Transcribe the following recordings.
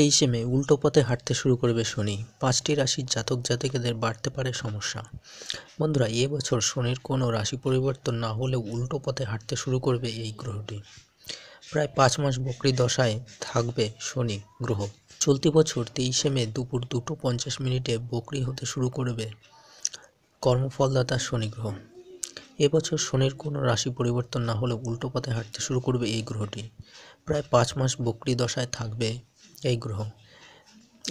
তেইশে মে উল্টো পথে হাঁটতে শুরু করবে শনি পাঁচটি রাশির জাতক জাতিকাদের বাড়তে পারে সমস্যা বন্ধুরা এবছর শনির কোনো রাশি পরিবর্তন না হলেও উল্টো পথে হাঁটতে শুরু করবে এই গ্রহটি প্রায় পাঁচ মাস বকরি দশায় থাকবে শনি গ্রহ চলতি বছর তেইশে মে দুপুর দুটো পঞ্চাশ মিনিটে বকরি হতে শুরু করবে কর্মফলদাতা শনি গ্রহ এবছর শনির কোনো রাশি পরিবর্তন না হলে উল্টো পথে হাঁটতে শুরু করবে এই গ্রহটি প্রায় পাঁচ মাস বকরি দশায় থাকবে এই গ্রহ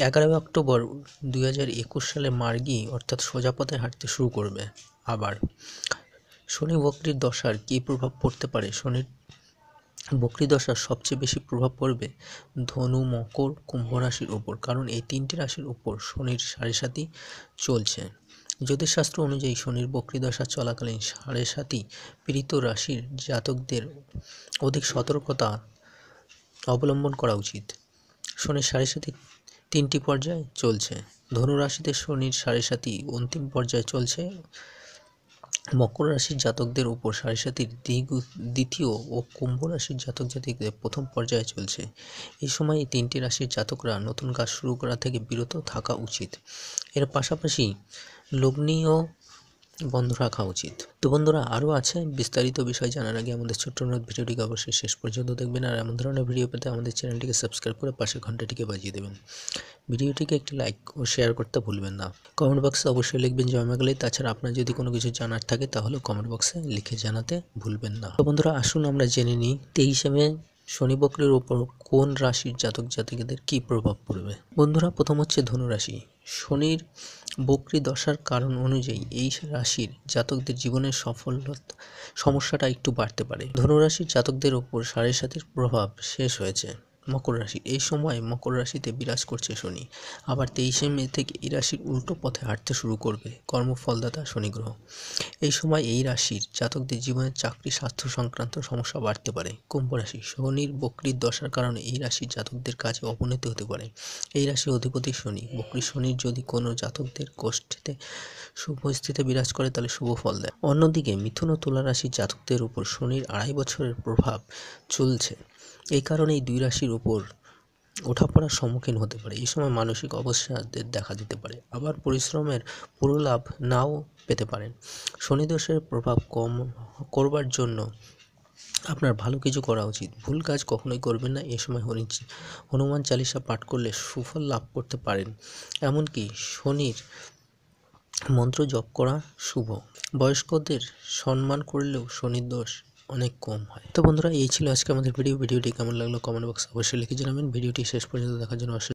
এগারোই অক্টোবর একুশ সালে মার্গি অর্থাৎ সোজা পথে হাঁটতে শুরু করবে আবার শনি বক্রির দশার কী প্রভাব পড়তে পারে শনির বক্রি দশার সবচেয়ে বেশি প্রভাব পড়বে ধনু মকর কুম্ভ রাশির ওপর কারণ এই তিনটি রাশির ওপর শনির সাড়ে সাতি চলছে জ্যোতিষশাস্ত্র অনুযায়ী শনির বক্রি দশা চলাকালীন সাড়ে সাতি পীড়িত রাশির জাতকদের অধিক সতর্কতা অবলম্বন করা উচিত শনির সাড়ে সাতি তিনটি পর্যায় চলছে ধনুরাশিতে শনির সাড়ে সাতি অন্তিম পর্যায়ে চলছে মকর রাশির জাতকদের উপর সাড়ে সাতির দ্বিতীয় ও কুম্ভ রাশির জাতক জাতিকদের প্রথম পর্যায়ে চলছে এই সময় এই তিনটি রাশির জাতকরা নতুন কাজ শুরু করা থেকে বিরত থাকা উচিত এর পাশাপাশি লগ্নি ও বন্ধ রাখা উচিত তো বন্ধুরা আরও আছে বিস্তারিত বিষয় জানার আগে আমাদের ছোট্ট অনুরোধ ভিডিওটিকে অবশ্যই শেষ পর্যন্ত দেখবেন আর এমন ধরনের ভিডিও পেতে আমাদের চ্যানেলটিকে সাবস্ক্রাইব করে পাশের ঘন্টাটিকে বাজিয়ে দেবেন ভিডিওটিকে একটি লাইক ও শেয়ার করতে ভুলবেন না কমেন্ট বক্সে অবশ্যই লিখবেন গেলে তাছাড়া আপনার যদি কোনো কিছু জানার থাকে তাহলে কমেন্ট বক্সে লিখে জানাতে ভুলবেন না তো বন্ধুরা আসুন আমরা জেনে নিই তেইশে মে শনি বক্রের ওপর কোন রাশির জাতক জাতিকাদের কি প্রভাব পড়বে বন্ধুরা প্রথম হচ্ছে ধনুরাশি শনির বক্রী দশার কারণ অনুযায়ী এই রাশির জাতকদের জীবনের সফলতা সমস্যাটা একটু বাড়তে পারে ধনুরাশির জাতকদের ওপর সাড়ে সাতির প্রভাব শেষ হয়েছে মকর রাশি এই সময় মকর রাশিতে বিরাজ করছে শনি আবার তেইশে মে থেকে এই রাশির উল্টো পথে হাঁটতে শুরু করবে কর্মফলদাতা শনি গ্রহ এই সময় এই রাশির জাতকদের জীবনে চাকরি স্বাস্থ্য সংক্রান্ত সমস্যা বাড়তে পারে কুম্ভ রাশি শনির বকরির দশার কারণে এই রাশির জাতকদের কাজে অবনতি হতে পারে এই রাশির অধিপতি শনি বকরি শনির যদি কোনো জাতকদের গোষ্ঠীতে শুভস্থিতে বিরাজ করে তাহলে শুভ ফল দেয় অন্যদিকে মিথুন ও তুলা রাশির জাতকদের উপর শনির আড়াই বছরের প্রভাব চলছে এই কারণে এই দুই রাশির ওপর ওঠাপড়ার সম্মুখীন হতে পারে এই সময় মানসিক অবসাদের দেখা দিতে পারে আবার পরিশ্রমের পুরো লাভ নাও পেতে পারেন শনিদোষের প্রভাব কম করবার জন্য আপনার ভালো কিছু করা উচিত ভুল কাজ কখনোই করবেন না এ সময় হনি হনুমান চালিসা পাঠ করলে সুফল লাভ করতে পারেন এমনকি শনির মন্ত্র জপ করা শুভ বয়স্কদের সম্মান করলেও শনির দোষ অনেক কম হয় তো বন্ধুরা এই ছিল আজকে আমাদের ভিডিও ভিডিওটি কেমন লাগলো কমেন্ট বক্সে অবশ্যই লিখে জানাবেন ভিডিওটি শেষ পর্যন্ত দেখার জন্য